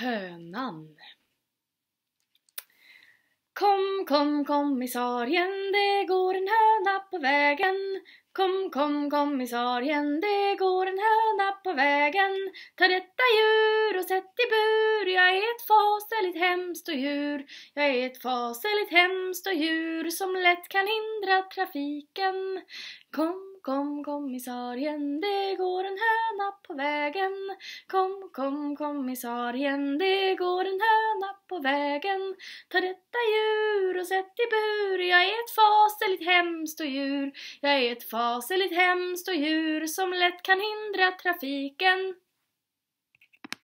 Hönan Kom, kom, kommissarien, det går en höna på vägen. Kom, kom, kommissarien, det går en höna på vägen. Ta detta djur och sätt i bur. Jag är ett faserligt hemskt och djur. Jag är ett faserligt hemskt och djur som lätt kan hindra trafiken. Kom, kom, kommissarien, det går en höna vägen Kom, kom, kommissarien, det går en höna på vägen Ta detta djur och sätt i bur Jag är ett faseligt hemskt och djur Jag är ett faseligt hemskt och djur som lätt kan hindra trafiken